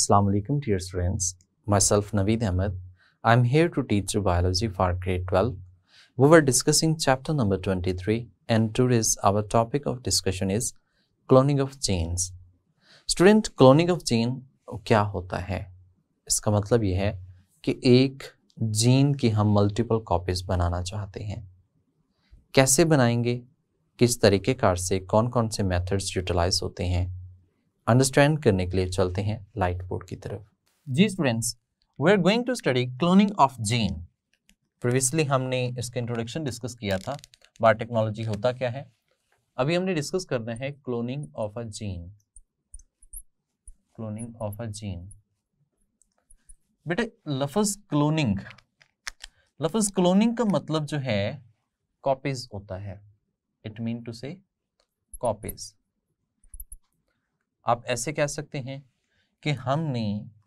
Assalamu alaikum dear students. Myself Naveed Ahmed. I am here to teach you biology for grade 12. We were discussing chapter number 23 and today's our topic of discussion is cloning of genes. Student cloning of gene kya hota hai iska matlab ye hai ki ek gene ki hum multiple copies banana chahte hain kaise banayenge किस तरीके car से कौन कौन से methods utilise होते हैं understand करने के लिए चलते हैं लाइट बोर्ड की तरफ जी students we are going to study cloning of gene previously हमने इसका इंट्रोडक्शन डिस्कस किया था बार टेक्नोलॉजी होता क्या है अभी हमने डिस्कस करना है cloning of a gene cloning of a gene बेटा लफज क्लोनिंग लफज क्लोनिंग का मतलब जो है कॉपीज होता है it mean to say copies आप ऐसे कह सकते हैं कि हमने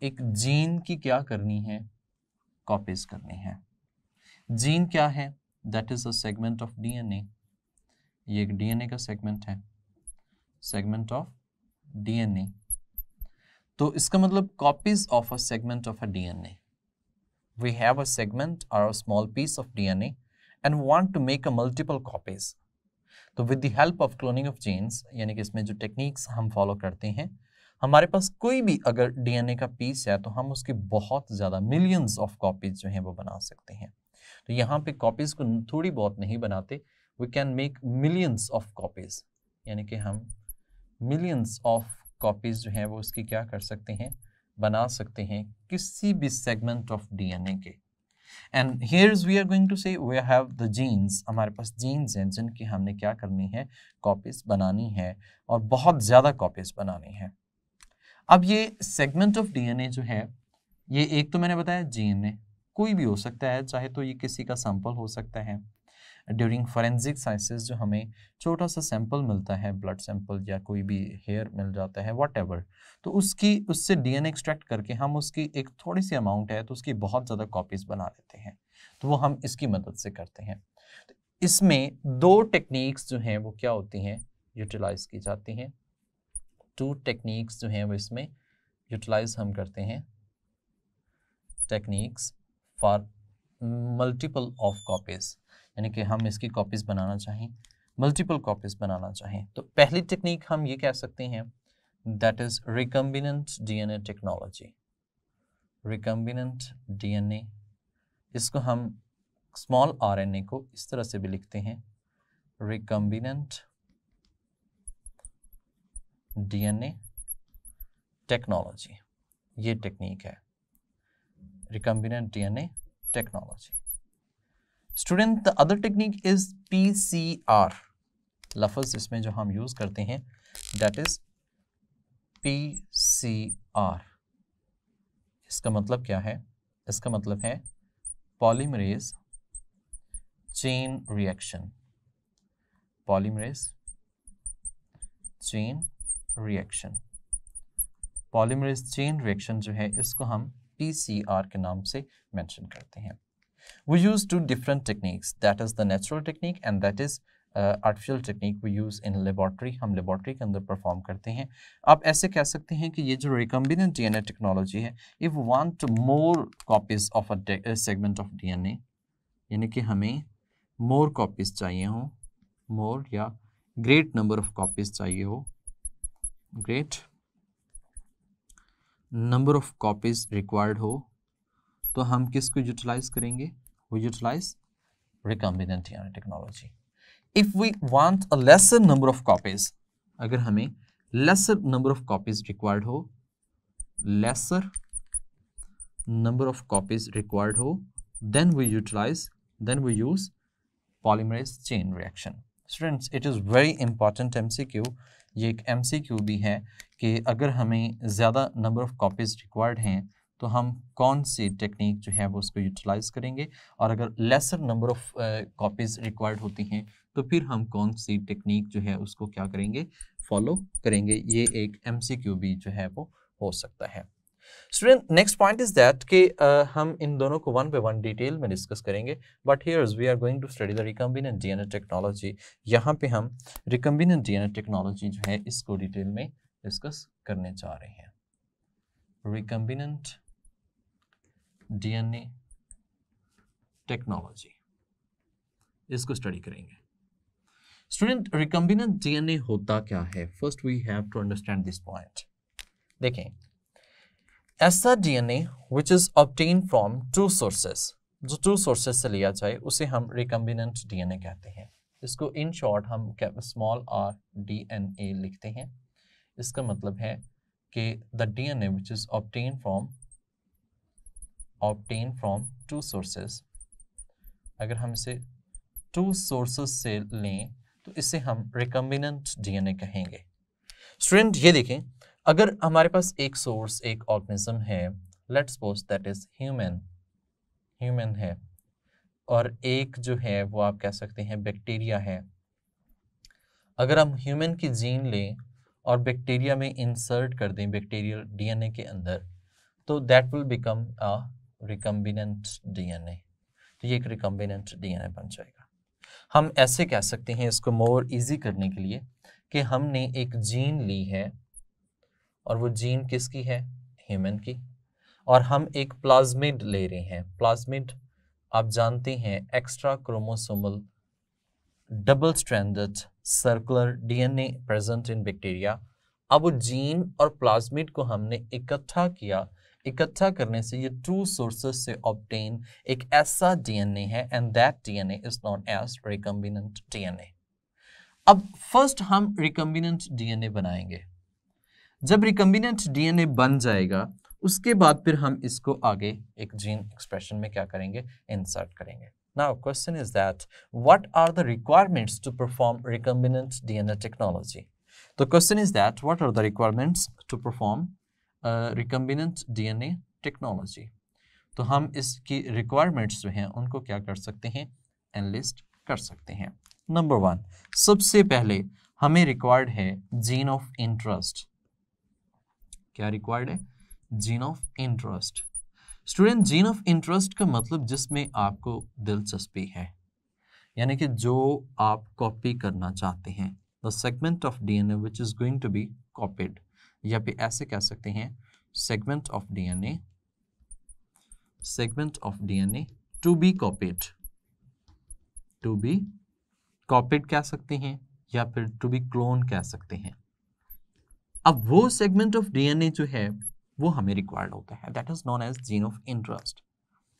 एक जीन की क्या करनी है कॉपीज करनी है जीन क्या है that is a segment of DNA ये एक डीएनए का सेगमेंट है सेगमेंट ऑफ डीएनए तो इसका मतलब copies of a segment of a DNA we have a segment और a small piece of DNA and want to make a multiple copies तो with the help of cloning of genes यानी कि इसमें जो techniques हम follow करते हैं हमारे पास कोई भी अगर डीएनए का पीस है तो हम उसकी बहुत ज़्यादा मिलियंस ऑफ कॉपीज जो हैं वो बना सकते हैं तो यहाँ पे कॉपीज को थोड़ी बहुत नहीं बनाते we can make millions of copies यानी कि हम मिलियंस ऑफ कॉपीज जो हैं वो उसकी क्या कर सकते हैं बना सकते हैं किसी भी सेगमेंट ऑफ डीएनए के and here's we are going to say we have the genes हमारे पास जीन्स हैं जिनकी हमने क्या करनी है कॉपीज बनानी है और बहुत ज़्यादा कॉपीज बनानी है अब ये सेगमेंट ऑफ डीएनए जो है ये एक तो मैंने बताया जीएनए कोई भी हो सकता है चाहे तो ये किसी का सैंपल हो सकता है ड्यूरिंग फॉरेंसिक साइंसेज जो हमें छोटा सा सैंपल मिलता है ब्लड सैंपल या कोई भी हेयर मिल जाता है वट तो उसकी उससे डीएनए एक्सट्रैक्ट करके हम उसकी एक थोड़ी सी अमाउंट है तो उसकी बहुत ज़्यादा कॉपीज़ बना लेते हैं तो वो हम इसकी मदद से करते हैं तो इसमें दो टेक्निक्स जो हैं वो क्या होती हैं यूटिलाइज की जाती हैं टू टेक्निक्स जो हैं वो इसमें यूटिलाइज हम करते हैं techniques for multiple of copies यानी कि हम इसकी कॉपीज़ बनाना चाहें मल्टीपल कॉपीज़ बनाना चाहें तो पहली टेक्निक हम ये कह सकते हैं that is recombinant DNA technology recombinant DNA इसको हम स्मॉल आरएनए को इस तरह से भी लिखते हैं रिकम्बिनेंट डीएनए टेक्नोलॉजी ये टेक्निक है recombinant DNA technology student the other technique is P C R लफज इसमें जो हम यूज़ करते हैं that is P C R इसका मतलब क्या है इसका मतलब है polymerase chain reaction polymerase chain reaction polymerase chain reaction जो है इसको हम पी सी आर के नाम से मैंशन करते हैं We use two different techniques. That is the natural technique and that is artificial technique we use in laboratory हम लेबॉर्ट्री के अंदर परफॉर्म करते हैं आप ऐसे कह सकते हैं कि ये जो रिकम्बिनेंट डीएनए टेक्नोलॉजी है if want more copies of a segment of DNA यानी कि हमें मोर कॉपीज चाहिए हो मोर या ग्रेट नंबर ऑफ कॉपीज चाहिए हो great number of copies required हो तो हम किसको यूटिलाइज करेंगे वी यूटिलाइज रिकॉम्बिनेंट यानी technology if we want a lesser number of copies अगर हमें lesser number of copies required हो lesser number of copies required हो then we utilize then we use polymerase chain reaction students it is very important M C Q ये एक M C Q भी है कि अगर हमें ज़्यादा नंबर ऑफ़ कॉपीज़ रिक्वायर्ड हैं तो हम कौन सी टेक्निक जो है वो उसको यूटिलाइज करेंगे और अगर lesser number of copies required होती हैं तो फिर हम कौन सी टेक्निक जो है उसको क्या करेंगे फॉलो करेंगे ये एक एम भी जो है वो हो सकता है student next point is that कि uh, हम इन दोनों को वन बाई वन डिटेल में डिस्कस करेंगे but here's we are going to study the recombinant A technology यहाँ पे हम रिकम्बिनेंट ए टेक्नोलॉजी जो है इसको डिटेल में डिस्कस करने जा रहे हैं रिकम्बिनेंट डीएनए टेक्नोलॉजी इसको स्टडी करेंगे स्टूडेंट रिकम्बिनेंट डीएनए होता क्या है first we have to understand this point देखें ऐसा DNA which is obtain from two sources जो टू सोर्सेस से लिया जाए उसे हम रिकम्बिनेंट डीएनए कहते हैं इसको इन शॉर्ट हम स्मॉल आर डीएनए लिखते हैं इसका मतलब है कि the DNA which is obtain from obtain from two sources अगर हम इसे टू सोर्सेस से लें तो इसे हम रिकम्बिनेंट डीएनए कहेंगे स्टूडेंट ये देखें अगर हमारे पास एक सोर्स एक ऑर्गेनिज्म है let suppose that is human human है और एक जो है वो आप कह सकते हैं बैक्टीरिया है अगर हम ह्यूमन की जीन लें और बैक्टीरिया में इंसर्ट कर दें बैक्टीरियल डीएनए के अंदर तो that will become a recombinant DNA तो ये एक रिकम्बिनेंट डीएनए बन जाएगा हम ऐसे कह सकते हैं इसको मोर इजी करने के लिए कि हमने एक जीन ली है और वो जीन किसकी है ह्यूमन की और हम एक प्लाज्मिड ले रहे हैं प्लाज्मिड आप जानते हैं extra chromosomal double stranded circular DNA present in bacteria अब वो जीन और प्लाज्मिड को हमने इकट्ठा किया इकट्ठा करने से ये टू सोर्सेस से ऑप्टेन एक ऐसा डीएनए है and that DNA is known as recombinant DNA अब फर्स्ट हम रिकम्बिनेंट डीएनए बनाएंगे जब रिकम्बिनेंट डीएनए बन जाएगा उसके बाद फिर हम इसको आगे एक जीन एक्सप्रेशन में क्या करेंगे इंसर्ट करेंगे now question is that what are the requirements to perform recombinant DNA technology The question is that what are the requirements to perform recombinant DNA technology तो हम इसकी रिक्वायरमेंट्स जो हैं उनको क्या कर सकते हैं एनलिस्ट कर सकते हैं नंबर वन सबसे पहले हमें रिक्वायर्ड है जीन ऑफ इंटरेस्ट क्या रिक्वायर्ड है gene of interest student gene of interest का मतलब जिसमें आपको दिलचस्पी है यानी कि जो आप कॉपी करना चाहते हैं the segment of DNA which is going to be copied या फिर ऐसे कह सकते हैं segment of DNA segment of DNA to be copied to be copied कह सकते हैं या फिर टू बी क्लोन कह सकते हैं अब वो सेगमेंट ऑफ डीएनए जो है वो हमें रिक्वायर्ड होता है that is known as gene of interest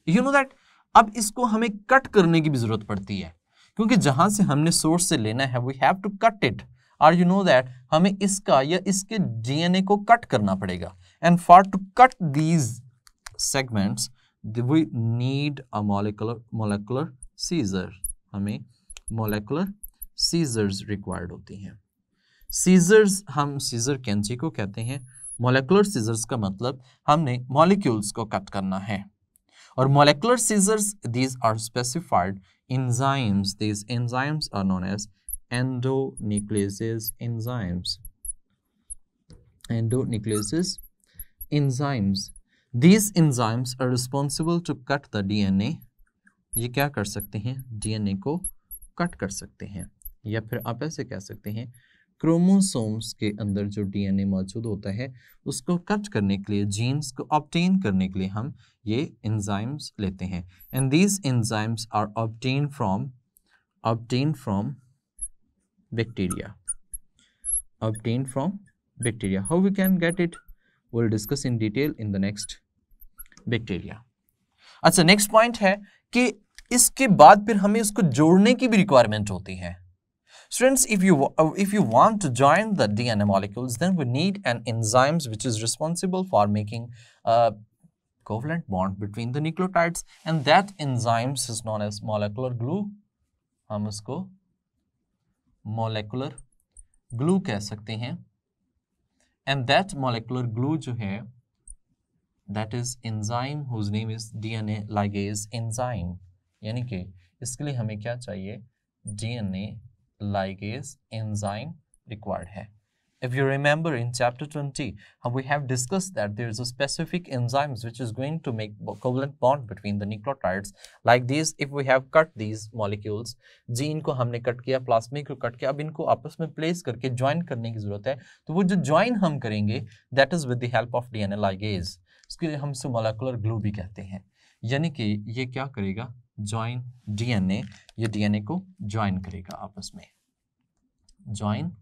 you know that अब इसको हमें कट करने की भी जरूरत पड़ती है क्योंकि जहां से हमने सोर्स से लेना है we have to cut it और यू नो दैट हमें इसका या इसके डीएनए को कट करना पड़ेगा and for to cut these segments we need a molecular molecular scissor हमें मोलिकुलर सीजर्स रिक्वायर्ड होती हैं सीजर्स हम सीजर कैंची को कहते हैं मोलिकुलर सीजर्स का मतलब हमने मॉलिक्यूल्स को कट करना है और molecular scissors these are specified enzymes these enzymes are known as endonucleases enzymes endonucleases enzymes these enzymes are responsible to cut the dna ye kya kar sakte hain dna ko cut kar sakte hain ya fir aap aise keh sakte hain chromosomes के अंदर जो DNA मौजूद होता है उसको cut करने के लिए जीन्स को ऑप्टेन करने के लिए हम ये एंजाइम्स लेते हैं and these enzymes are obtain from obtain from bacteria obtained from bacteria how we can get it we'll discuss in detail in the next bacteria अच्छा Next point है कि इसके बाद फिर हमें Students, if you if you want to join the DNA molecules, then we need an enzymes which is responsible for making a covalent bond between the nucleotides, and that enzymes is known as molecular glue. हम इसको molecular glue कह सकते हैं and that molecular glue जो है that is enzyme whose name is DNA ligase enzyme यानी कि इसके लिए हमें क्या चाहिए डीएनए लाइगेज एंजाइम रिक्वायर्ड है If you remember in chapter 20, we have discussed that there is a specific enzymes which is going to make covalent bond between the nucleotides. Like these, if we have cut these molecules, gene को हमने cut किया प्लास्मिक को cut किया अब इनको आपस में place करके join करने की जरूरत है तो वो जो join हम करेंगे that is with the help of DNA ligase. Ligase उसके लिए हम इसे मोलिकुलर ग्लू भी कहते हैं यानी कि ये क्या करेगा ज्वाइन डीएनए ये डीएनए को ज्वाइन करेगा आपस में ज्वाइन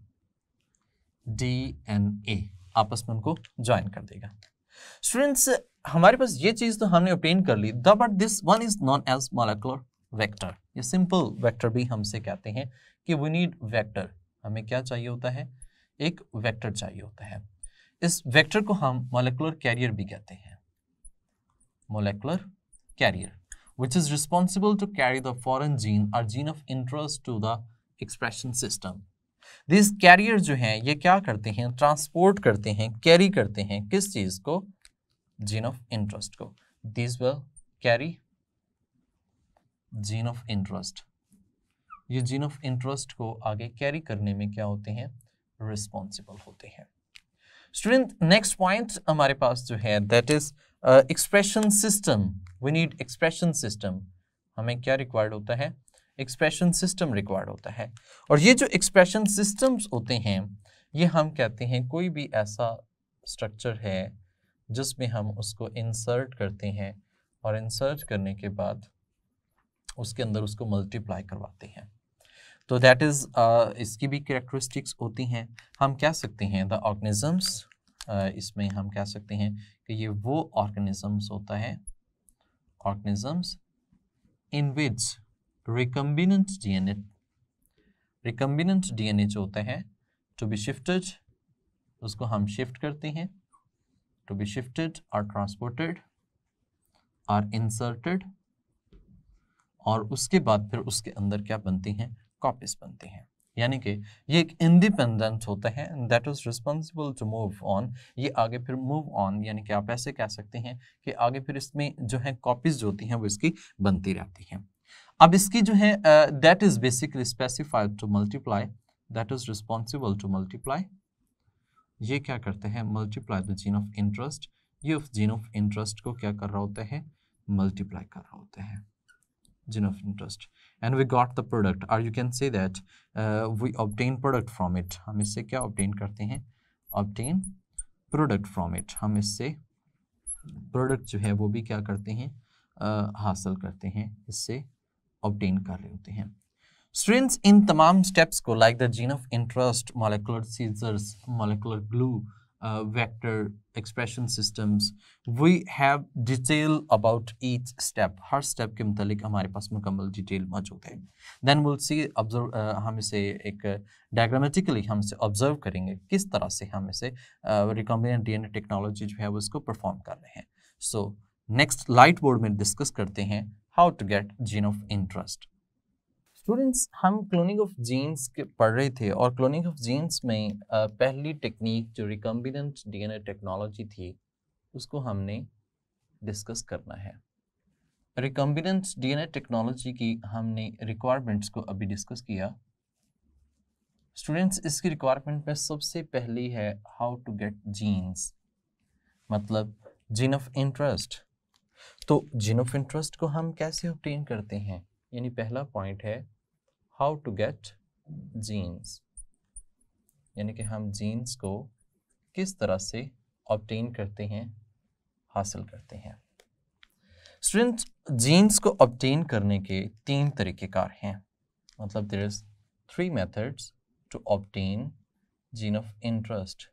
डी एन ए आपस में उनको ज्वाइन कर देगा स्टूडेंट्स हमारे पास ये चीज तो हमने ऑप्टेन कर ली the but this one is known as molecular vector ये सिंपल वेक्टर भी हमसे कहते हैं कि वी नीड वेक्टर हमें क्या चाहिए होता है एक वेक्टर चाहिए होता है इस वेक्टर को हम मोलिकुलर कैरियर भी कहते हैं molecular carrier which is responsible to carry the foreign gene और gene of interest to the expression system this carrier जो हैं ये क्या करते हैं ट्रांसपोर्ट करते हैं कैरी करते हैं किस चीज़ को जीन ऑफ इंटरेस्ट को this will carry gene of interest ये जीन ऑफ इंटरेस्ट को आगे कैरी करने में क्या होते हैं रिस्पॉन्सिबल होते हैं स्टूडेंट नेक्स्ट पॉइंट हमारे पास जो है that is expression system we need expression system हमें क्या रिक्वायर्ड होता है एक्सप्रेशन सिस्टम रिक्वायर्ड होता है और ये जो एक्सप्रेशन सिस्टम्स होते हैं ये हम कहते हैं कोई भी ऐसा स्ट्रक्चर है जिसमें हम उसको इंसर्ट करते हैं और इंसर्ट करने के बाद उसके अंदर उसको मल्टीप्लाई करवाते हैं तो दैट इज़ uh, इसकी भी करेक्टरिस्टिक्स होती हैं हम कह सकते हैं द ऑर्गेनिजम्स uh, इसमें हम कह सकते हैं कि ये वो ऑर्गेनिजम्स होता है organisms in which recombinant DNA recombinant DNA जो होता है टू बी शिफ्टेड उसको हम शिफ्ट करते हैं टू बी शिफ्टेड और ट्रांसपोर्टेड और इंसर्टेड और उसके बाद फिर उसके अंदर क्या बनती हैं कॉपीज बनती हैं यानी कि ये एक इंडिपेंडेंट होता है that is responsible to move on ये आगे फिर मूव ऑन यानी कि आप ऐसे कह सकते हैं कि आगे फिर इसमें जो है कॉपीज जो होती हैं वो इसकी बनती रहती हैं अब इसकी जो है that is basically specified to multiply that is responsible to multiply ये क्या करते हैं multiply the gene of interest ये ऑफ जीन ऑफ इंटरेस्ट को क्या कर रहा होते हैं मल्टीप्लाई कर रहा होते हैं gene of interest and we got the product or you can say that we obtain product from it हम इससे क्या ऑबटेन करते हैं ऑबटेन प्रोडक्ट फ्रॉम इट हम इससे प्रोडक्ट जो है वो भी क्या करते हैं uh, हासिल करते हैं इससे ऑप्टेन कर रहे होते हैं स्टूडेंट्स इन तमाम स्टेप्स को like the gene of interest molecular scissors molecular glue vector expression systems we have detail about each step हर स्टेप के मतलब हमारे पास मुकम्मल डिटेल मौजूद है देन विल सी ऑब्जर्व हम इसे एक डायग्रामेटिकली हम इसे ऑब्जर्व करेंगे किस तरह से हम इसे रिकॉम्बिनेंट ए टेक्नोलॉजी जो है उसको परफॉर्म कर रहे हैं सो नेक्स्ट लाइट बोर्ड में डिस्कस करते हैं how to get gene of interest students हम क्लोनिंग ऑफ जीन्स के पढ़ रहे थे और क्लोनिंग ऑफ जीन्स में पहली टेक्निक जो रिकम्बिनेंट डीएनए टेक्नोलॉजी थी उसको हमने डिस्कस करना है रिकम्बिनेंट डीएनए टेक्नोलॉजी की हमने रिक्वायरमेंट्स को अभी डिस्कस किया स्टूडेंट्स इसकी रिक्वायरमेंट में सबसे पहली है हाउ टू गेट जीन्स मतलब जीन ऑफ इंटरेस्ट तो जिन ऑफ इंटरेस्ट को हम कैसे ऑप्टेन करते हैं यानी पहला पॉइंट है हाउ टू गेट जीन्स यानी कि हम जीन्स को किस तरह से ऑप्टेन करते हैं हासिल करते हैं स्टूडेंट्स जीन्स को ऑप्टेन करने के तीन तरीक़ेकार हैं मतलब there is three methods to obtain gene of interest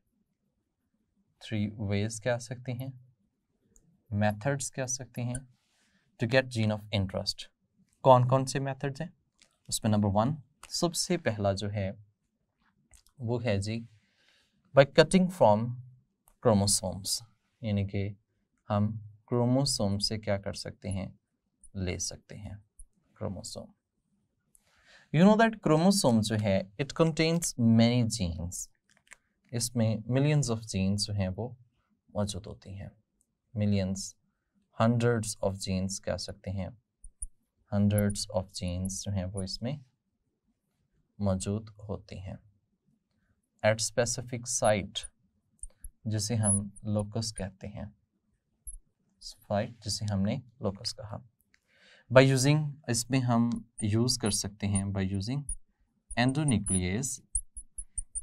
three ways कह सकते हैं मेथड्स कह सकते हैं to get gene of interest कौन कौन से मेथड्स हैं उसमें नंबर वन सबसे पहला जो है वो है जी बाय कटिंग फ्रॉम क्रोमोसोम्स यानी कि हम क्रोमोसोम से क्या कर सकते हैं ले सकते हैं chromosome you know that chromosome जो है इट कंटेन्स मैनी जीन्स इसमें मिलियंस ऑफ जीन्स जो हैं वो मौजूद होती हैं मिलियंस हंड्रेड्स ऑफ जीन्स कह सकते हैं हंड्रेड्स ऑफ जीन्स जो हैं वो इसमें मौजूद होते हैं एट स्पेसिफिक साइट जिसे हम लोकस कहते हैं साइट जिसे हमने लोकस कहा बाय यूजिंग इसमें हम यूज़ कर सकते हैं बाय यूजिंग एंडोनिक्लियस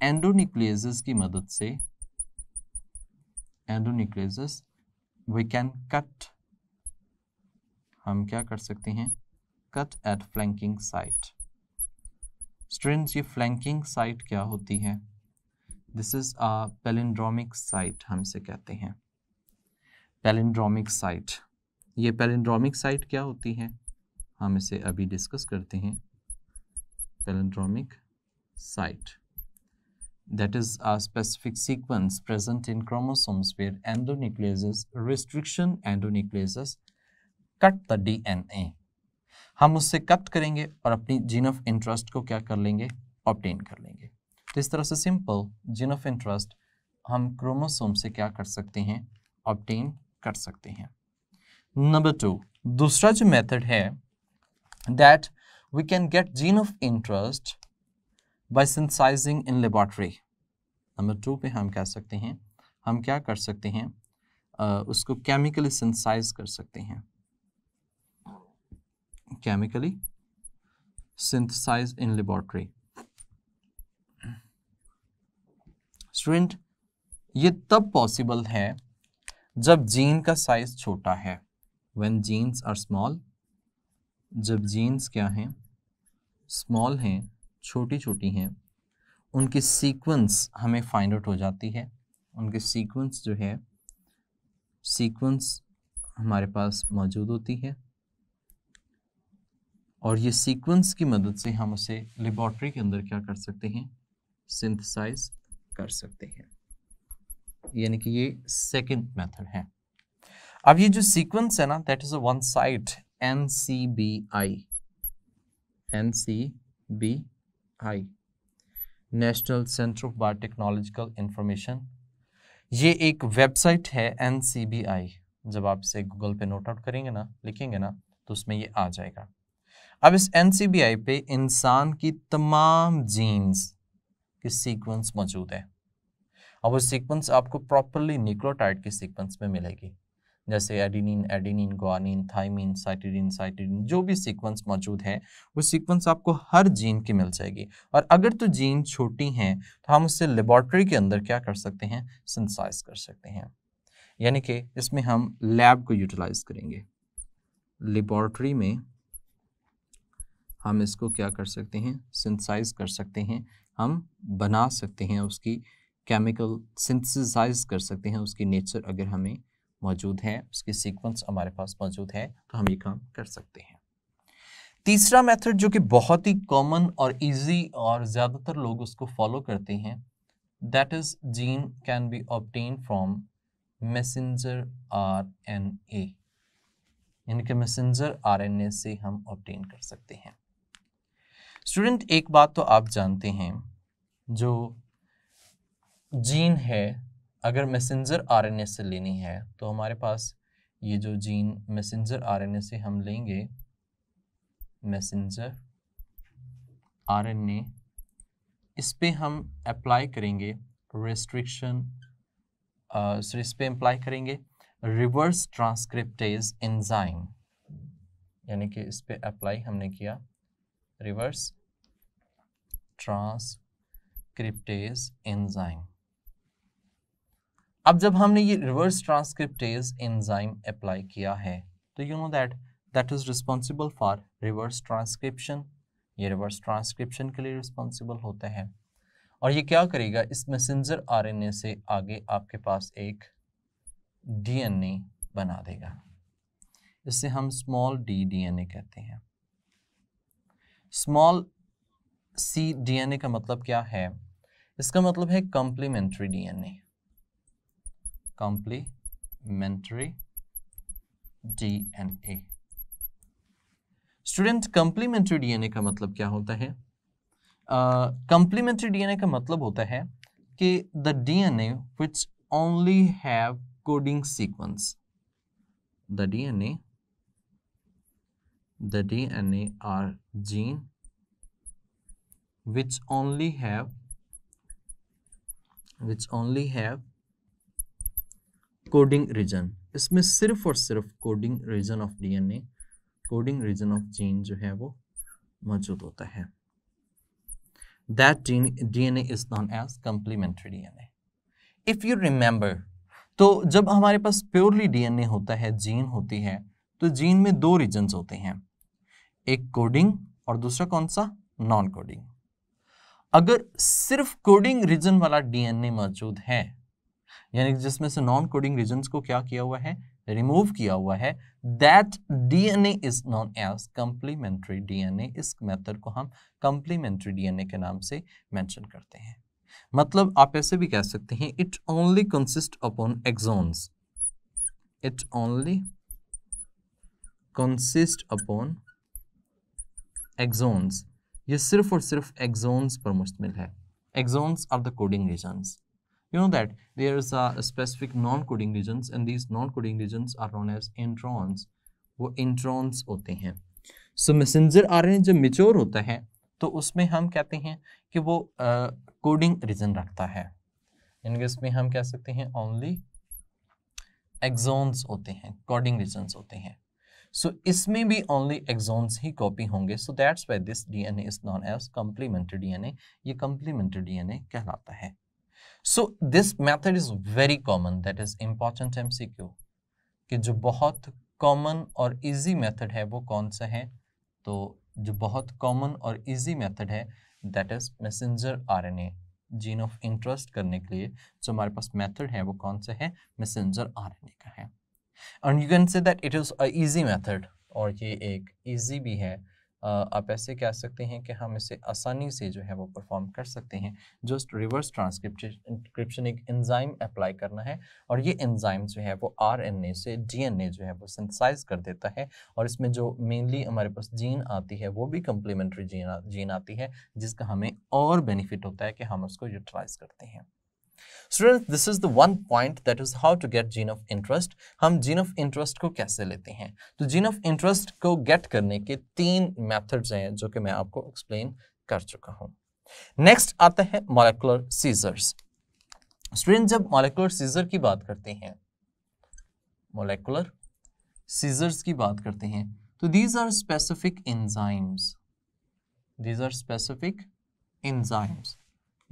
एंडोनिक्लियस की मदद से एंडोनिक्लियस वी कैन कट हम क्या कर सकते हैं cut at flanking site students ये फ्लैंकिंग साइट क्या होती है this is a palindromic site इसे कहते हैं पेलिंड्रोमिक साइट ये पेलिंड्रोमिक साइट क्या होती है हम इसे अभी डिस्कस करते हैं palindromic site that is a specific sequence present in chromosomes where endonucleases restriction endonucleases cut the DNA. हम उससे कट करेंगे और अपनी जीन ऑफ इंटरेस्ट को क्या कर लेंगे ऑप्टेन कर लेंगे तो इस तरह से सिंपल जीन ऑफ इंटरेस्ट हम क्रोमोसोम से क्या कर सकते हैं ऑप्टेन कर सकते हैं नंबर टू दूसरा जो मेथड है that we can get gene of interest by synthesising in laboratory number two पे हम कह सकते हैं हम क्या कर सकते हैं आ, उसको केमिकली सिंथसाइज कर सकते हैं chemically synthesise in laboratory student ये तब पॉसिबल है जब जीन का साइज छोटा है वेन जीन्स आर स्मॉल जब जीन्स क्या हैं स्मॉल हैं छोटी छोटी हैं उनकी सीक्वेंस हमें फाइंड आउट हो जाती है उनकी सीक्वेंस जो है सीक्वेंस हमारे पास मौजूद होती है और ये सीक्वेंस की मदद से हम उसे लेबॉर्ट्री के अंदर क्या कर सकते हैं सिंथेसाइज कर सकते हैं यानी कि ये सेकंड मेथड है अब ये जो सीक्वेंस है ना that is a one side N C B I N C B I national centre of biotechnological information ये एक वेबसाइट है एन जब आप इसे गूगल पे नोट आउट करेंगे ना लिखेंगे ना तो उसमें ये आ जाएगा अब इस एन पे इंसान की तमाम जीन्स के सीक्वेंस मौजूद है और वो सीक्वेंस आपको प्रॉपरली निक्लोटाइड के सीक्वेंस में मिलेगी जैसे adenine adenine guanine thymine cytidine cytidine जो भी सीक्वेंस मौजूद हैं वो सीक्वेंस आपको हर जीन की मिल जाएगी और अगर तो जीन छोटी हैं तो हम उससे लेबॉर्ट्री के अंदर क्या कर सकते हैं सिंसाइज कर सकते हैं यानी कि इसमें हम लैब को यूटिलाइज करेंगे लेबॉर्ट्री में हम इसको क्या कर सकते हैं सिंथसाइज कर सकते हैं हम बना सकते हैं उसकी केमिकल सिंथेसाइज कर सकते हैं उसकी नेचर अगर हमें मौजूद हैं उसके सीक्वेंस हमारे पास मौजूद हैं तो हम ये काम कर सकते हैं तीसरा मेथड जो कि बहुत ही कॉमन और इजी और ज़्यादातर लोग उसको फॉलो करते हैं that is gene can be obtain from messenger R N A यानी कि मैसेंजर आर एन ए से हम ऑप्टेन कर सकते हैं स्टूडेंट एक बात तो आप जानते हैं जो जीन है अगर मैसेंजर आरएनए से लेनी है तो हमारे पास ये जो जीन मैसेंजर आरएनए से हम लेंगे मैसेंजर आरएनए इस पर हम अप्लाई करेंगे रेस्ट्रिक्शन सॉरी इस पर अप्लाई करेंगे रिवर्स ट्रांसक्रिप्टेज एंजाइम यानी कि इस पर अप्लाई हमने किया रिवर्स ट्रांसक्रिप्टेज एंजाइम अब जब हमने ये रिवर्स ट्रांसक्रिप्टेज एंजाइम अप्लाई किया है तो you know that that is responsible for reverse transcription ये रिवर्स ट्रांसक्रिप्शन के लिए रिस्पॉन्सिबल होते हैं और ये क्या करेगा इस मैसेंजर आरएनए से आगे आपके पास एक डीएनए बना देगा इसे हम स्मॉल डी डीएनए कहते हैं स्मॉल सी डीएनए का मतलब क्या है इसका मतलब है complementary DNA complementary DNA. Student complementary DNA का मतलब क्या होता है कंप्लीमेंट्री uh, डीएनए का मतलब होता है कि the DNA which only have coding sequence the DNA the DNA or gene which only have which only have coding region इसमें सिर्फ और सिर्फ coding region of DNA coding region of gene जो है वो मौजूद होता है that gene DNA is known as complementary DNA if you remember तो जब हमारे पास प्योरली डीएनए होता है जीन होती है तो जीन में दो रीजन होते हैं एक कोडिंग और दूसरा कौन सा नॉन कोडिंग अगर सिर्फ कोडिंग रीजन वाला डीएनए मौजूद है यानी कि जिसमें से नॉन कोडिंग रीजन को क्या किया हुआ है रिमूव किया हुआ है that DNA is known as complementary DNA इस मेथड को हम कंप्लीमेंट्री डीएनए के नाम से मेंशन करते हैं मतलब आप ऐसे भी कह सकते हैं it only consist upon exons it only consist upon exons ये सिर्फ और सिर्फ एक्सोन्स पर मुश्तमिल है exons are the coding regions You know that there is a specific non-coding regions and these non-coding regions are known as introns. वो introns होते हैं so messenger RNA जब mature होता है तो उसमें हम कहते हैं कि वो कोडिंग रीजन रखता है यानी इसमें हम कह सकते हैं ओनली एग्जॉन्स होते हैं कोडिंग रीजन्स होते हैं सो so, इसमें भी ओनली एग्जॉन्स ही कॉपी होंगे so that's why this DNA is known as complementary DNA ये कम्प्लीमेंट्री डीएनए कहलाता है so this method is very common that is important क्यू कि जो बहुत कॉमन और इजी मेथड है वो कौन सा है तो जो बहुत कॉमन और इजी मेथड है that is messenger RNA gene of interest करने के लिए जो हमारे पास मेथड है वो कौन सा है मैसेंजर आरएनए का है and you can say that it is a easy method और ये एक ईजी भी है आप ऐसे कह सकते हैं कि हम इसे आसानी से जो है वो परफॉर्म कर सकते हैं जस्ट रिवर्स ट्रांसक्रिप्शन एक एंजाइम अप्लाई करना है और ये एंजाइम जो है वो आरएनए से डीएनए जो है वो सिंथेसाइज कर देता है और इसमें जो मेनली हमारे पास जीन आती है वो भी कम्प्लीमेंट्री जीन जीन आती है जिसका हमें और बेनिफिट होता है कि हम उसको यूटिलाइज करते हैं student this is the one point that is how to get gene of interest हम जीन ऑफ इंटरेस्ट को कैसे लेते हैं तो जीन ऑफ इंटरेस्ट को गेट करने के तीन मेथड्स हैं जो कि मैं आपको एक्सप्लेन कर चुका हूँ नेक्स्ट आते हैं मोलिकुलर सीजर्स स्टूडेंट जब मोलिकुलर सीजर की बात करते हैं मोलिकुलर सीजर्स की बात करते हैं तो these are specific enzymes these are specific enzymes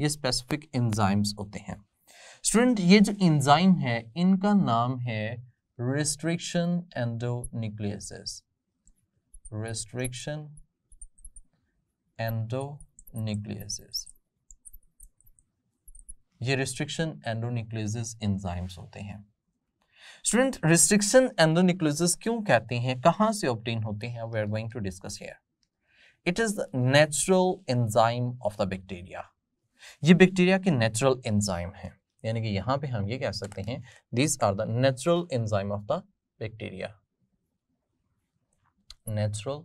ये स्पेसिफिक एंजाइम्स होते हैं स्टूडेंट ये जो एंजाइम है इनका नाम है रिस्ट्रिक्शन एंडोन्यूक्लियसेस रिस्ट्रिक्शन एंडोन्यूक्लियसेस ये रिस्ट्रिक्शन एंडोन्यूक्लियसेस एंजाइम्स होते हैं स्टूडेंट रिस्ट्रिक्शन एंडोन्यूक्लियसेस क्यों कहते हैं कहां से ऑब्टेन होते हैं we are going to discuss here it is the natural enzyme of the bacteria ये बैक्टीरिया के नेचुरल एंजाइम हैं यानी कि यहाँ पे हम ये कह सकते हैं this are the natural enzyme of the bacteria natural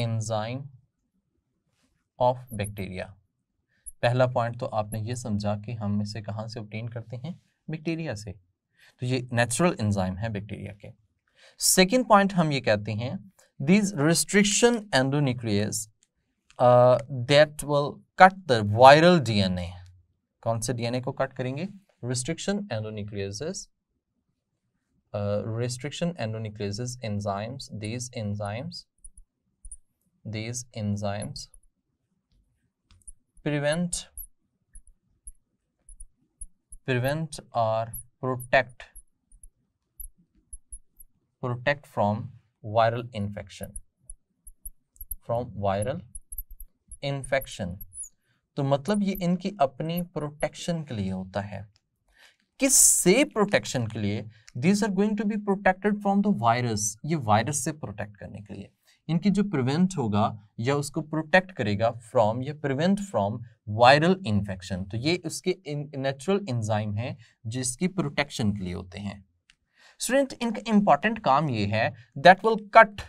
enzyme of bacteria पहला पॉइंट तो आपने ये समझा कि हम इसे कहाँ से ऑप्टेन करते हैं बैक्टीरिया से तो ये नेचुरल एंजाइम है बैक्टीरिया के सेकेंड पॉइंट हम ये कहते हैं these restriction endonuclease that will cut the viral DNA. कौन से DNA को cut करेंगे? Restriction endonucleases. Uh, restriction endonucleases enzymes. These enzymes. These enzymes prevent prevent or protect protect from viral infection from viral infection तो मतलब ये इनकी अपनी protection के लिए होता है किस से प्रोटेक्शन के लिए these are going to be protected from the virus ये वायरस से प्रोटेक्ट करने के लिए इनकी जो प्रिवेंट होगा या उसको प्रोटेक्ट करेगा फ्रॉम या प्रिवेंट फ्रॉम वायरल इन्फेक्शन तो ये उसके नेचुरल इंजाइम है जिसकी प्रोटेक्शन के लिए होते हैं स्टूडेंट इनका इंपॉर्टेंट काम ये है दैट विल कट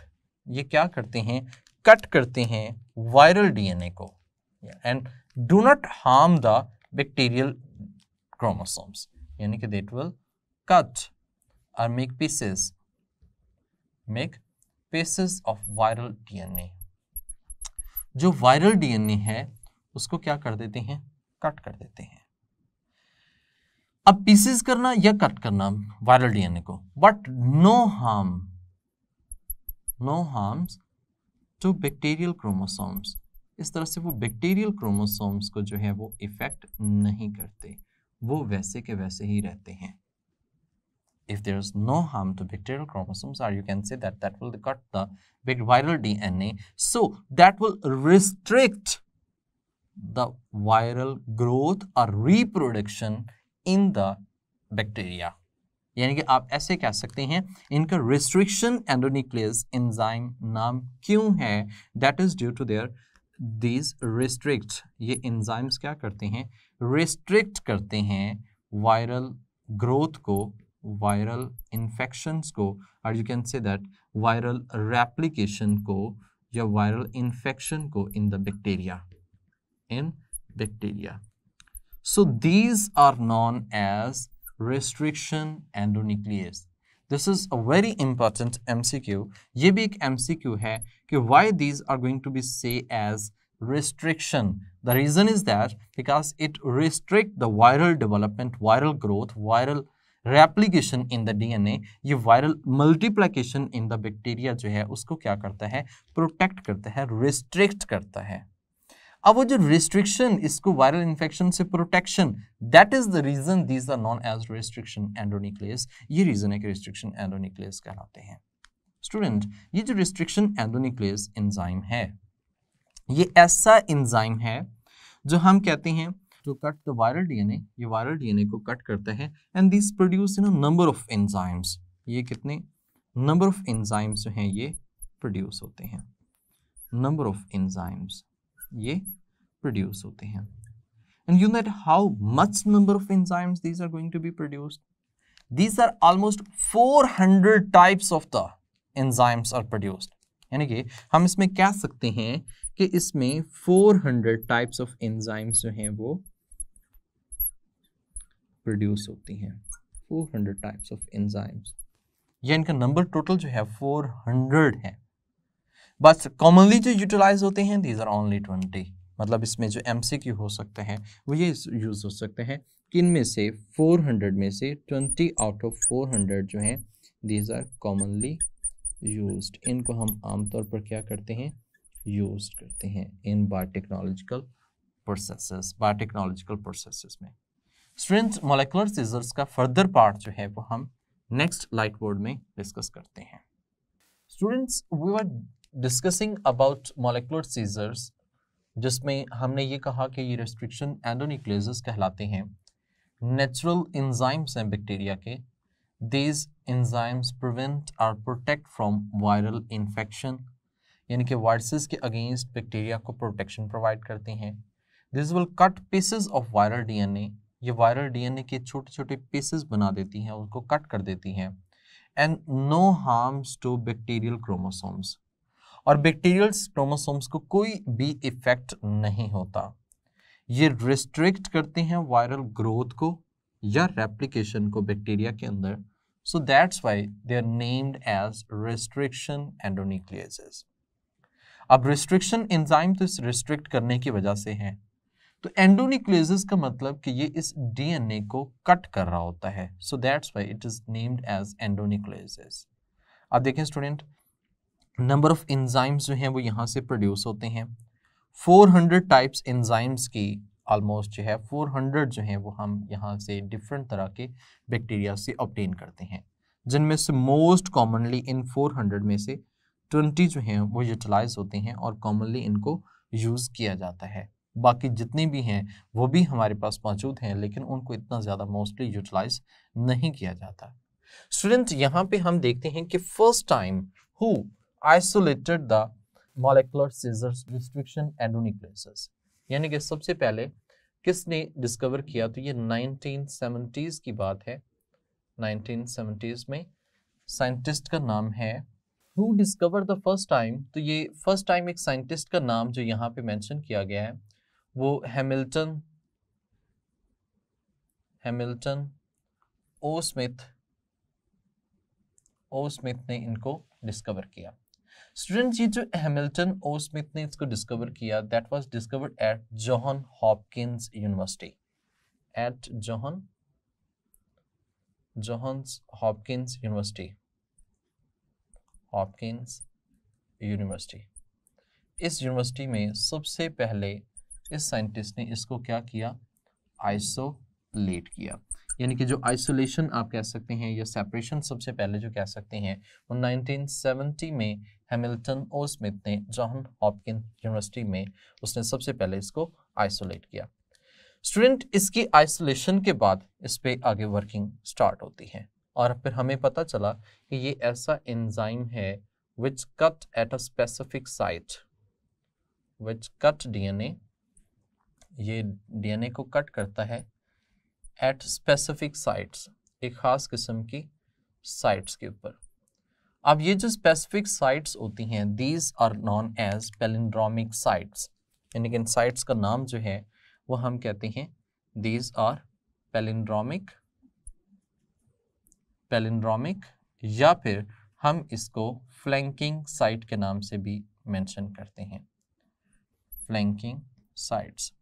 ये क्या करते हैं कट करते हैं वायरल डीएनए को and do not harm the bacterial chromosomes यानी कि देट विल कट और make pieces make pieces of viral DNA जो वायरल डीएनए है उसको क्या कर देते हैं कट कर देते हैं अब पीसेस करना या कट करना वायरल डीएनए को but no harm no harms to bacterial chromosomes इस तरह से वो बैक्टीरियल क्रोमोसोम्स को जो है वो इफेक्ट नहीं करते वो वैसे के वैसे ही रहते हैं if there is no harm to bacterial chromosomes or you can say that that will cut the viral DNA so that will restrict the viral growth और रिप्रोडक्शन इन द बैक्टीरिया यानी कि आप ऐसे कह सकते हैं इनका रिस्ट्रिक्शन एंडोनिक्लियस एंजाइम नाम क्यों है that is due to their these restrict ये एंजाइम्स क्या करते हैं रिस्ट्रिक्ट करते हैं वायरल ग्रोथ को वायरल इन्फेक्शंस को और you can say that viral replication को या वायरल इन्फेक्शन को in the bacteria in bacteria so these are known as restriction endonuclease. This is a very important MCQ. ये भी एक MCQ है कि why these are going to be say as restriction. The reason is that because it restrict the viral development, viral growth, viral replication in the DNA ये viral multiplication in the bacteria जो है उसको क्या करता है protect करता है restrict करता है अब वो जो रिस्ट्रिक्शन इसको वायरल इन्फेक्शन से protection that is the reason these are known as restriction endonuclease ये रीजन है कि रिस्ट्रिक्शन एंडोनिक्लियस कहलाते हैं स्टूडेंट ये जो रिस्ट्रिक्शन एंडोनिक्लियस एंजाइम है ये ऐसा एंजाइम है जो हम कहते हैं to cut the viral DNA ये वायरल डीएनए को कट करता है and this produce in number of enzymes ये कितने नंबर ऑफ एंजाइम्स जो हैं ये प्रोड्यूस होते हैं नंबर ऑफ एंजाइम्स ये प्रोड्यूस होते हैं and you net how much number of enzymes these are going to be produced these are almost 400 types of the enzymes are produced यानी कि हम इसमें कह सकते हैं कि इसमें 400 टाइप्स ऑफ एंजाइम्स जो हैं वो प्रोड्यूस होती हैं 400 टाइप्स ऑफ एंजाइम्स ये इनका नंबर टोटल जो है 400 है बस कॉमनली जो यूटिलाइज होते हैं दीज आर ओनली 20 मतलब इसमें जो एम हो सकते हैं वो ये यूज़ हो सकते हैं कि इनमें से 400 में से 20 आउट ऑफ 400 जो हैं दीज आर कॉमनली यूज इनको हम आमतौर पर क्या करते हैं यूज करते हैं in biotechnological process biotechnological process में स्ट्रेंथ मोलिकुलर सीजर्स का फर्दर पार्ट जो है वो हम नेक्स्ट लाइट बोर्ड में डिस्कस करते हैं students we were discussing about molecular scissors जिसमें हमने ये कहा कि ये रेस्ट्रिक्शन एंडोनिक्लेज कहलाते हैं नेचुरल इंजाइम्स हैं बैक्टीरिया के these enzymes prevent or protect from viral infection यानी कि वायरसेस के अगेंस्ट बैक्टीरिया को प्रोटेक्शन प्रोवाइड करते हैं this will cut pieces of viral DNA ये वायरल डीएनए के छोटे छोटे पीसेस बना देती हैं उनको कट कर देती हैं and no harms to bacterial chromosomes और बैक्टीरियल क्रोमोसोम्स को कोई भी इफेक्ट नहीं होता ये रिस्ट्रिक्ट करते हैं वायरल ग्रोथ को या रेप्लीकेशन को बैक्टीरिया के अंदर so that's why they are named as restriction endonuclease अब रिस्ट्रिक्शन एंजाइम तो इस रिस्ट्रिक्ट करने की वजह से है तो एंडोनिक्लियस का मतलब कि ये इस डीएनए को कट कर रहा होता है so that's why it is named as endonuclease अब देखें स्टूडेंट नंबर ऑफ एंजाइम्स जो हैं वो यहाँ से प्रोड्यूस होते हैं 400 टाइप्स एंजाइम्स की ऑलमोस्ट जो है 400 जो हैं वो हम यहाँ से डिफरेंट तरह के बैक्टीरिया से ऑप्टेन करते हैं जिनमें से मोस्ट कॉमनली इन 400 में से 20 जो हैं वो यूटिलाइज होते हैं और कॉमनली इनको यूज़ किया जाता है बाकी जितने भी हैं वो भी हमारे पास मौजूद हैं लेकिन उनको इतना ज़्यादा मोस्टली यूटिलाइज नहीं किया जाता स्टूडेंट यहाँ पे हम देखते हैं कि first time who isolated the molecular scissors restriction endonucleases यानी कि सबसे पहले किसने डिस्कवर किया तो ये 1970s की बात है 1970s में साइंटिस्ट का नाम है who discover the first time तो ये फर्स्ट टाइम एक साइंटिस्ट का नाम जो यहाँ पे मेंशन किया गया है वो Hamilton Hamilton O Smith O Smith ने इनको डिस्कवर किया स्टूडेंट ये जो हेमिल्टन ओ स्मिथ ने इसको डिस्कवर किया that was discovered at John Hopkins university at John Johns Hopkins university Hopkins university इस यूनिवर्सिटी में सबसे पहले इस साइंटिस्ट ने इसको क्या किया आइसोलेट किया यानी कि जो आइसोलेशन आप कह सकते हैं या सेपरेशन सबसे पहले जो कह सकते हैं वो 1970 में हैमिल्टन ओ स्मिथ ने जॉन हॉपकिन यूनिवर्सिटी में उसने सबसे पहले इसको आइसोलेट किया स्टूडेंट इसकी आइसोलेशन के बाद इस पर आगे वर्किंग स्टार्ट होती है और फिर हमें पता चला कि ये ऐसा एंजाइम है which cut at a specific site which cut DNA ये डीएनए को कट करता है एट स्पेसिफिक साइट्स एक ख़ास किस्म की साइट्स के ऊपर अब ये जो स्पेसिफिक साइट्स होती हैं these are known as palindromic sites यानी कि इन साइट्स का नाम जो है वो हम कहते हैं दीज आर पेलिंड्रामिक पेलिंड्रामिक या फिर हम इसको फ्लैंकिंग साइट के नाम से भी मेंशन करते हैं flanking sites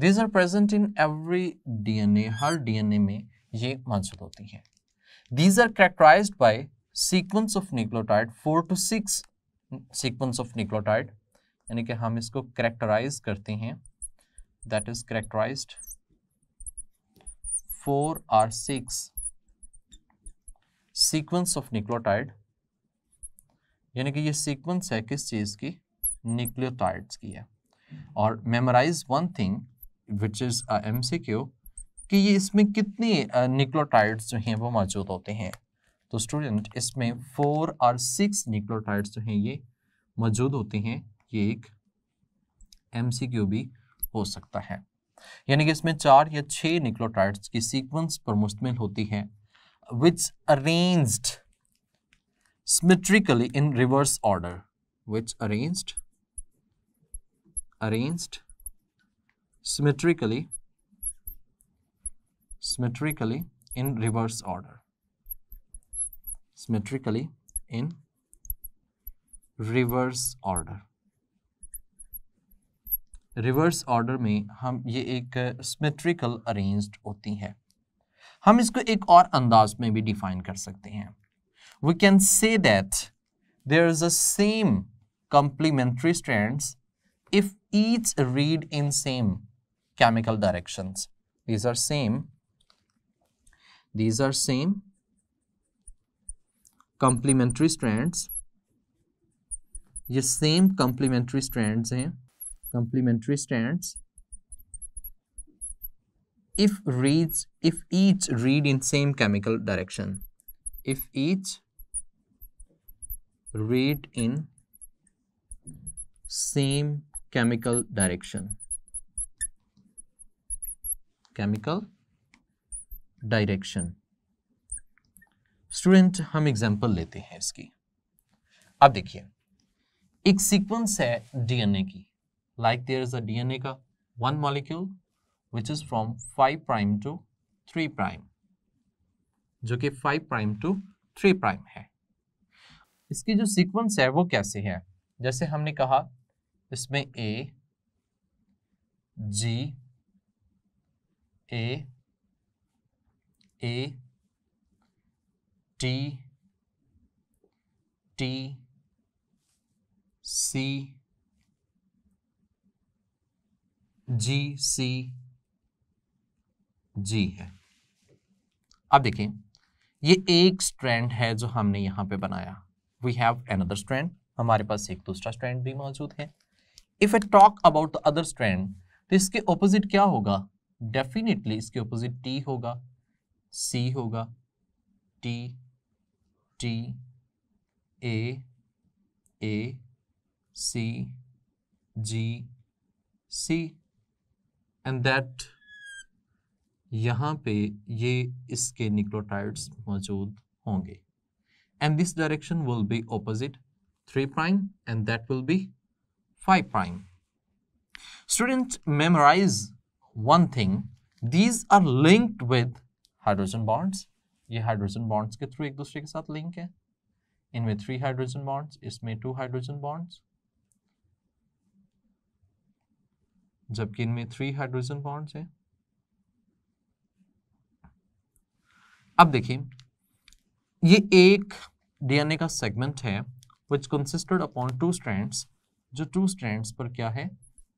these are present in every DNA हर डीएनए में ये मौजूद होती हैं these are characterise by sequence of nucleotide four to six sequence of nucleotide यानी कि हम इसको करेक्टराइज करते हैं that is characterise four or six sequence of nucleotide यानी कि ये सीक्वेंस है किस चीज़ की निक्लियोटाइड्स की है और memorise one thing which is M C Q कि ये इसमें कितनी निक्लोटाइड्स uh, जो हैं वो मौजूद होते हैं तो स्टूडेंट इसमें फोर और सिक्स निक्लोटाइड्स जो हैं ये मौजूद होते हैं ये एक एम सी क्यू भी हो सकता है यानी कि इसमें चार या छः निक्लोटाइड्स की सीक्वेंस पर मुश्तमिल होती है which arranged symmetrically in reverse order which arranged arranged symmetrically symmetrically in reverse order symmetrically in reverse order reverse order में हम ये एक सिमेट्रिकल अरेंज्ड होती है हम इसको एक और अंदाज में भी डिफाइन कर सकते हैं we can say that there is a same complementary strands if each read in same chemical directions. These are same. These are same complementary strands. ये same complementary strands हैं eh? complementary strands if reads if each read in same chemical direction if each read in same chemical direction chemical direction student हम example लेते हैं इसकी अब देखिए एक sequence है डीएनए की like there is a DNA का one molecule which is from five prime to three prime जो कि five prime to three prime है इसकी जो सीक्वेंस है वो कैसे है जैसे हमने कहा इसमें ए जी ए A T T C G C G है अब देखें ये एक स्ट्रैंड है जो हमने यहां पे बनाया वी हैव अदर स्ट्रैंड हमारे पास एक दूसरा स्ट्रैंड भी मौजूद है if I talk about the other strand तो इसके ऑपोजिट क्या होगा डेफिनेटली इसके ऑपोजिट टी होगा सी होगा T T A A C G C and that यहां पे ये इसके निक्लोटाइड्स मौजूद होंगे and this direction will be opposite three prime and that will be five prime student memorise one thing, these are linked with hydrogen bonds. ये hydrogen bonds के through एक दूसरे के साथ लिंक है इनमें थ्री हाइड्रोजन बॉन्ड्स इसमें two hydrogen bonds जबकि इनमें थ्री हाइड्रोजन बॉन्ड्स है अब देखिए ये एक डीएनए का सेगमेंट है which consisted upon two strands जो टू स्ट्रैंड्स पर क्या है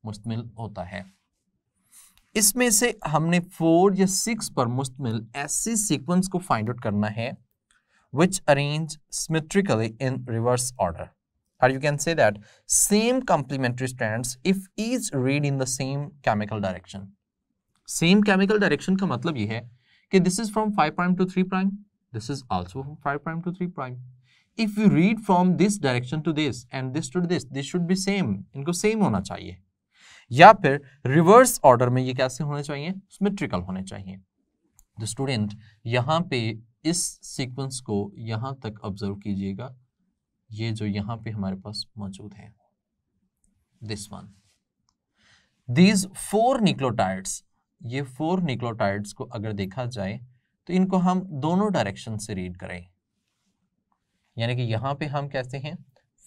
मुश्तमिल होता है इसमें से हमने फोर या सिक्स पर मुश्तमिल ऐसी सीक्वेंस को फाइंड आउट करना है which arrange symmetrically in reverse order और you can say that same complementary stand if is read in the same chemical direction same chemical direction का मतलब यह है कि this is from five prime to three prime this is also from five prime to three prime if you read from this direction to this and this to this this should be same इनको same होना चाहिए या फिर reverse order में ये कैसे होने चाहिए सिमेट्रिकल होने चाहिए द स्टूडेंट यहाँ पे इस सीक्वेंस को यहाँ तक ऑब्जर्व कीजिएगा ये जो यहाँ पे हमारे पास मौजूद है this one these four nucleotides ये फोर निक्लोटाइड्स को अगर देखा जाए तो इनको हम दोनों डायरेक्शन से रीड करें यानी कि यहाँ पे हम कैसे हैं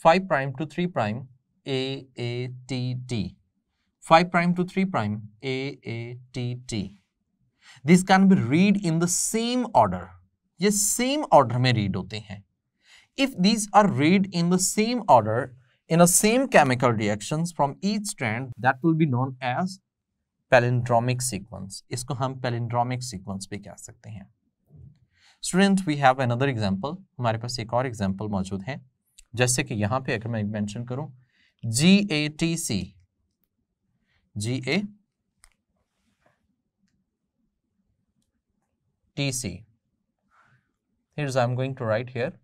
five prime to three prime A A T T 5 prime to 3 prime A A T T. this can be read in the same order. ye same order mein read hote hain If these are read in the same order in a same chemical reactions from each strand that will be known as palindromic sequence. isko hum palindromic sequence bhi keh sakte hain student we have another example हमारे पास एक और example मौजूद है जैसे कि यहाँ पे अगर मैं मेंशन करूँ G A T C G A T C. Here is I am going to write here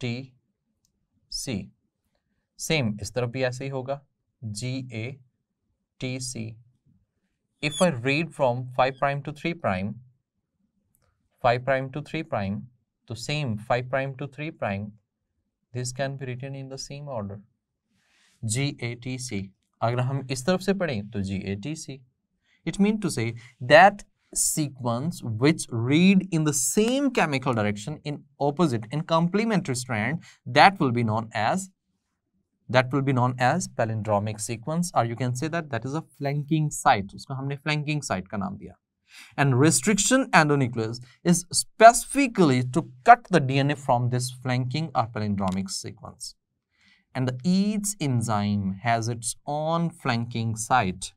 TC. Same is there bhi aise hi hoga G A T C. If I read from 5 prime to 3 prime, 5 prime to 3 prime, the same 5 prime to 3 prime, this can be written in the same order. G A T C अगर हम इस तरफ से पढ़ें तो G A T C it mean to say that sequence which read in the same chemical direction in opposite in complementary strand that will be known as that will be known as palindromic sequence or you can say that that is a flanking site usko humne flanking site ka naam diya and restriction endonuclease is specifically to cut the dna from this flanking or palindromic sequence and each enzyme has its own flanking site.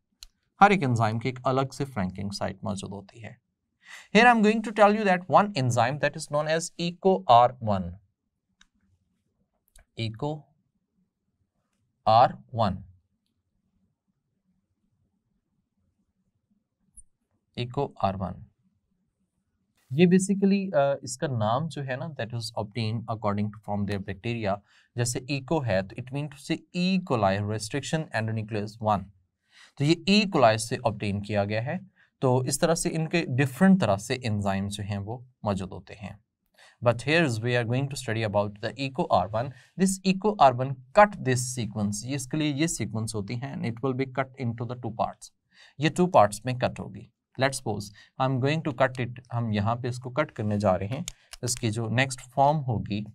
हर एक enzyme की एक अलग से flanking site मौजूद होती है Here I'm going to tell you that one enzyme that is known as EcoR1. Eco R1. Eco R1. ये बेसिकली uh, इसका नाम जो है ना that is obtain according to from their bacteria जैसे इको है तो it mean to say E coli restriction nucleus one तो ये ई e. कोलाई से ऑप्टेन किया गया है तो इस तरह से इनके डिफरेंट तरह से एंजाइम जो हैं वो मौजूद होते हैं but here is we are going to study about the eco r1 this eco r1 cut this sequence इसके लिए ये सीक्वेंस होती है it will be cut into the two टू parts ये टू पार्ट्स में कट होगी let suppose I am going to cut it हम यहाँ पे इसको कट करने जा रहे हैं इसकी जो नेक्स्ट फॉर्म होगी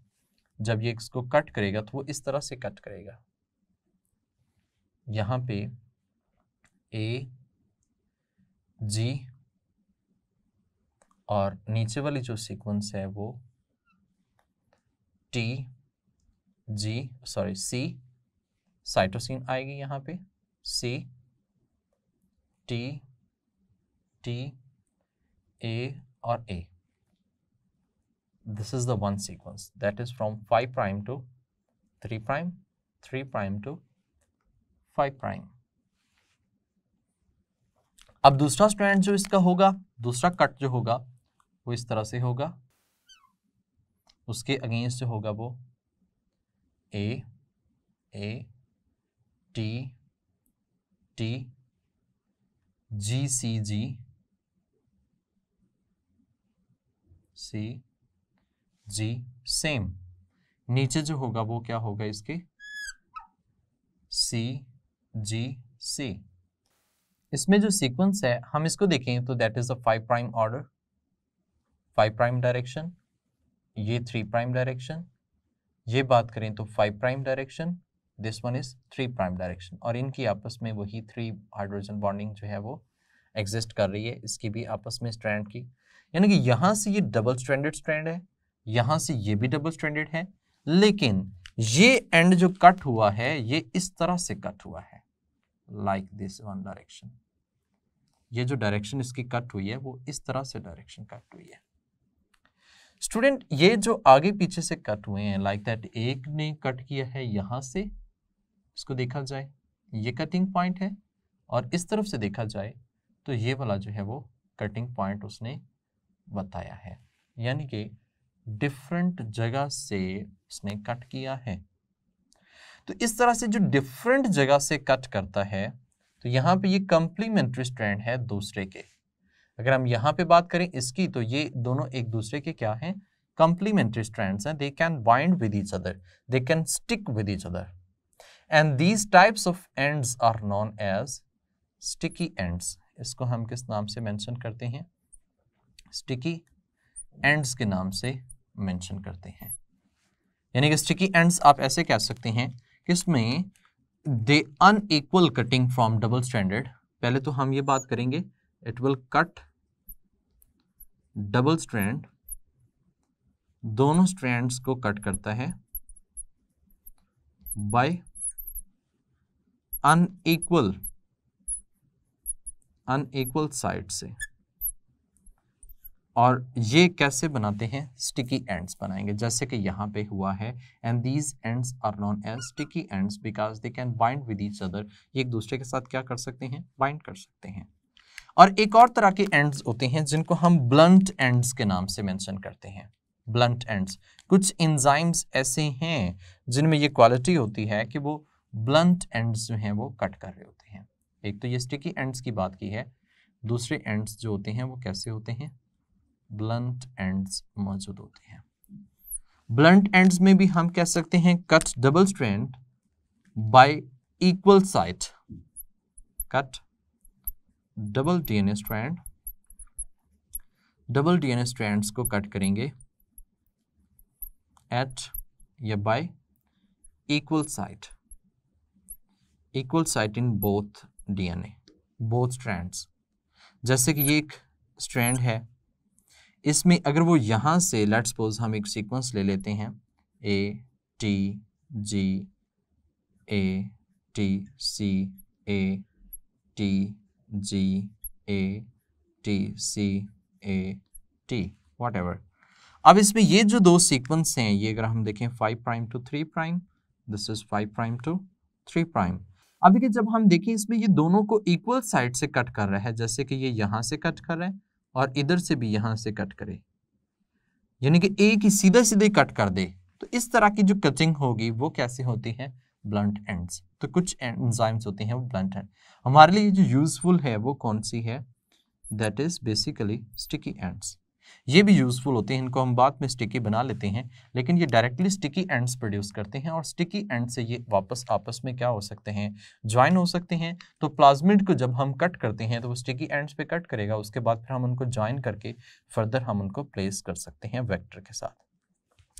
जब ये इसको कट करेगा तो वो इस तरह से कट करेगा यहाँ पे ए जी और नीचे वाली जो सीक्वेंस है वो T G sorry C cytosine आएगी यहाँ पे सी टी टी ए और A this is the one sequence that is from five prime to three prime three prime to five prime अब दूसरा स्टैंड जो इसका होगा दूसरा कट जो होगा वो इस तरह से होगा उसके अगेंस्ट जो होगा वो A A T T G C G C G same नीचे जो होगा वो क्या होगा इसके सी जी सी इसमें जो सीक्वेंस है हम इसको देखें तो that is a five prime order five prime direction ये थ्री प्राइम डायरेक्शन ये बात करें तो five prime direction this one is three prime direction और इनकी आपस में वही थ्री हाइड्रोजन बॉन्डिंग जो है वो एग्जिस्ट कर रही है इसकी भी आपस में स्ट्रैंड की यानी कि यहां से ये डबल स्टैंडर्ड स्ट्रैंड है यहां से ये भी डबल स्टैंडर्ड है लेकिन ये एंड जो कट हुआ है ये इस तरह से कट हुआ है लाइक दिस वन डायरेक्शन ये जो डायरेक्शन इसकी कट हुई है वो इस तरह से डायरेक्शन कट हुई है स्टूडेंट ये जो आगे पीछे से कट हुए हैं लाइक दैट एक ने कट किया है यहां से इसको देखा जाए ये कटिंग पॉइंट है और इस तरफ से देखा जाए तो ये वाला जो है वो कटिंग पॉइंट उसने बताया है यानी कि डिफरेंट जगह से उसने कट किया है तो इस तरह से जो डिफरेंट जगह से कट करता है तो यहां पे ये कंप्लीमेंट्री स्ट्रैंड है दूसरे के अगर हम यहां पे बात करें इसकी तो ये दोनों एक दूसरे के क्या हैं कंप्लीमेंट्री स्ट्रैंड्स हैं they can bind with each other they can stick with each other and these types of ends are known as sticky ends इसको हम किस नाम से मैंशन करते हैं स्टिकी एंड्स के नाम से मेंशन करते हैं यानी कि स्टिकी एंड्स आप ऐसे कह सकते हैं कि इसमें they unequal cutting from double standard पहले तो हम ये बात करेंगे it will cut double strand दोनों स्ट्रैंड्स को कट करता है बाय अन एकवल साइड से और ये कैसे बनाते हैं स्टिकी एंड्स बनाएंगे जैसे कि यहाँ पे हुआ है and these ends are known as sticky ends because they can bind with each other ये एक दूसरे के साथ क्या कर सकते हैं बाइंड कर सकते हैं और एक और तरह के एंड्स होते हैं जिनको हम ब्लंट एंड्स के नाम से मैंशन करते हैं ब्लंट एंड्स कुछ इंजाइम्स ऐसे हैं जिनमें ये क्वालिटी होती है कि वो ब्लंट एंड्स जो हैं वो कट कर रहे होते हैं एक तो ये स्टिकी एंड्स की बात की है दूसरे एंड्स जो होते हैं वो कैसे होते हैं ब्लंट एंड्स मौजूद होते हैं ब्लंट एंड्स में भी हम कह सकते हैं cut double strand by equal side cut double DNA strand double DNA strands को कट करेंगे एट या by equal side equal side in both DNA both strands जैसे कि ये एक स्ट्रैंड है इसमें अगर वो यहाँ से लेट सपोज हम एक सीक्वेंस ले लेते हैं A T G A T C A T G A T C A T what अब इसमें ये जो दो सीक्वेंस हैं ये अगर हम देखें five prime to three prime this is five prime to three prime अब देखिए जब हम देखें इसमें ये दोनों को इक्वल साइड से कट कर रहा है जैसे कि ये यहाँ से कट कर रहा है और इधर से भी यहां से कट करे यानी कि एक ही सीधे सीधे कट कर दे तो इस तरह की जो कटिंग होगी वो कैसे होती है ब्लंट एंड्स तो कुछ एंजाइम्स होते हैं वो ब्लंट एंड हमारे लिए जो यूज़फुल है वो कौन सी है that is basically sticky ends ये भी यूज़फुल होते हैं इनको हम बाद में स्टिकी बना लेते हैं लेकिन ये डायरेक्टली स्टिकी एंड्स प्रोड्यूस करते हैं और स्टिकी एंड से ये वापस आपस में क्या हो सकते हैं ज्वाइन हो सकते हैं तो प्लाज्मिड को जब हम कट करते हैं तो वो स्टिकी एंड्स पे कट करेगा उसके बाद फिर हम उनको ज्वाइन करके फर्दर हम उनको प्लेस कर सकते हैं वैक्टर के साथ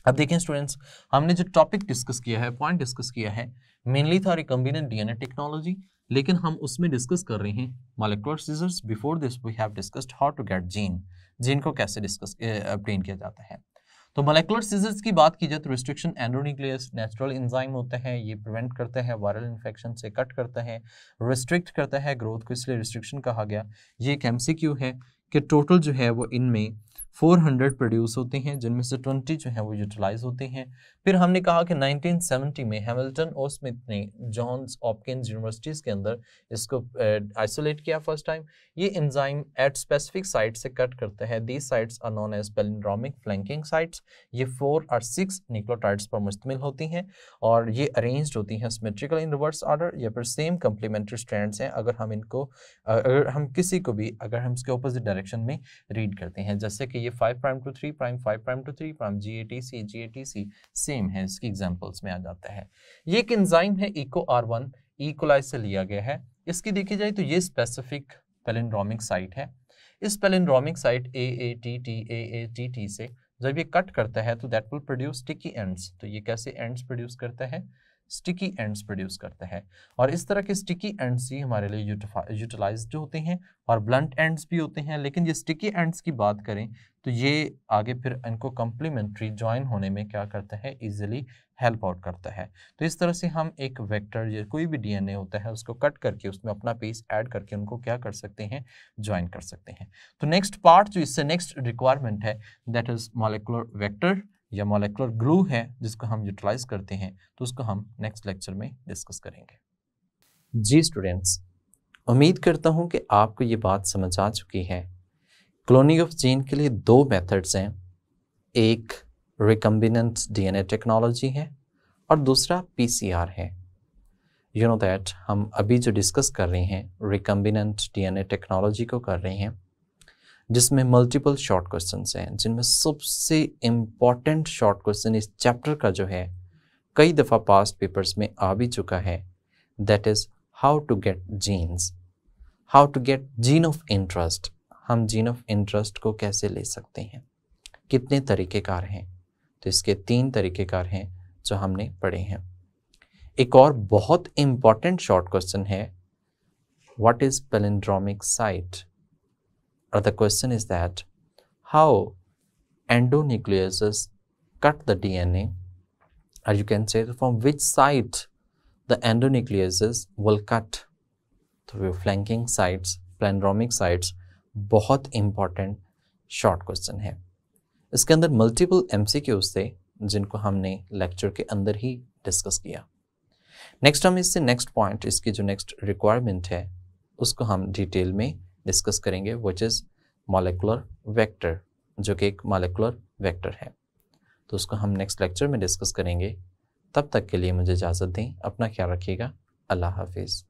अब देखें स्टूडेंट्स हमने जो टॉपिक डिस्कस किया है पॉइंट डिस्कस किया है मेनली था रिकम्बिनेंट डीएनए टेक्नोलॉजी लेकिन हम उसमें डिस्कस कर रहे हैं molecular scissors before this we have discussed how to get gene जिनको कैसे डिस्कस ऑप्टेन किया जाता है तो मलेक्लर सीजर्स की बात की जाए तो रिस्ट्रिक्शन एंड्रोनिक्लियस नेचुरल इंजाइम होते हैं ये प्रिवेंट करते हैं वायरल इन्फेक्शन से कट करते हैं रिस्ट्रिक्ट करता है ग्रोथ को इसलिए रिस्ट्रिक्शन कहा गया ये एक एम है कि टोटल जो है वो इनमें 400 प्रोड्यूस होते हैं जिनमें से 20 जो है वो यूटिलाइज होते हैं फिर हमने कहा कि 1970 में हैमिल्टन और स्मिथ ने जॉन्स ऑपकिन यूनिवर्सिटीज़ के अंदर इसको आइसोलेट किया फर्स्ट टाइम ये एंजाइम एट स्पेसिफिक साइट से कट करते हैं these sites are known as palindromic flanking sites ये फोर और सिक्स निक्लोटाइड्स पर मुश्तमिल होती हैं और ये अरेंज होती हैं सिमेट्रिकल इन रिवर्स ऑर्डर या फिर सेम कम्प्लीमेंट्री स्ट्रैंड्स हैं अगर हम इनको अगर हम किसी को भी अगर हम इसके अपोजिट डायरेक्शन में रीड करते हैं जैसे कि ये five prime to three prime five prime to three prime G A T C G A T C same है इसकी एग्जाम्पल्स में आ जाता है ये एक इंजाइम है इको आर वन इकोलाइज से लिया गया है इसकी देखी जाए तो ये स्पेसिफिक पेलिंड्रोमिक साइट है इस palindromic site A A T T A A T T से जब ये कट करता है तो that will produce sticky ends तो ये कैसे एंड्स प्रोड्यूस करता है स्टिकी एंड्स प्रोड्यूस करते हैं और इस तरह के स्टिकी एंड्स ही हमारे लिए यूटिलाइज होते हैं और ब्लंट एंड्स भी होते हैं लेकिन ये स्टिकी एंड्स की बात करें तो ये आगे फिर इनको कम्प्लीमेंट्री ज्वाइन होने में क्या करता है ईजिली हेल्प आउट करता है तो इस तरह से हम एक वेक्टर या कोई भी डीएनए होता है उसको कट करके उसमें अपना पीस ऐड करके उनको क्या कर सकते हैं ज्वाइन कर सकते हैं तो नेक्स्ट पार्ट जो इससे नेक्स्ट रिक्वायरमेंट है दैट इज़ मॉलिकुलर वैक्टर या मोलिकुलर ग्लू है जिसको हम यूटिलाइज करते हैं तो उसको हम नेक्स्ट लेक्चर में डिस्कस करेंगे जी स्टूडेंट्स उम्मीद करता हूँ कि आपको ये बात समझ आ चुकी है क्लोनिंग ऑफ जीन के लिए दो मेथड्स हैं एक रिकम्बिनेंट डीएनए टेक्नोलॉजी है और दूसरा पीसीआर है यू नो दैट हम अभी जो डिस्कस कर रहे हैं रिकम्बिनेंट डीएनए टेक्नोलॉजी को कर रहे हैं जिसमें मल्टीपल शॉर्ट क्वेश्चन हैं जिनमें सबसे इम्पॉर्टेंट शॉर्ट क्वेश्चन इस चैप्टर का जो है कई दफ़ा पास्ट पेपर्स में आ भी चुका है that is how to get genes how to get gene of interest हम जीन ऑफ इंटरेस्ट को कैसे ले सकते हैं कितने तरीक़ेकार हैं तो इसके तीन तरीक़ेकार हैं जो हमने पढ़े हैं एक और बहुत इम्पॉर्टेंट शॉर्ट क्वेश्चन है what is palindromic site or the question is that how endonucleases cut the DNA or you can say from which side the endonucleases will cut through flanking sites palindromic sites बहुत important short question है इसके अंदर multiple M थे जिनको हमने lecture के अंदर ही discuss किया नेक्स्ट हम इससे नेक्स्ट पॉइंट इसकी जो next requirement है उसको हम detail में डिस्कस करेंगे विच इज़ मॉलिकुलर वेक्टर जो कि एक मॉलिकुलर वेक्टर है तो उसको हम नेक्स्ट लेक्चर में डिस्कस करेंगे तब तक के लिए मुझे इजाज़त दें अपना ख्याल रखिएगा अल्लाह हाफिज़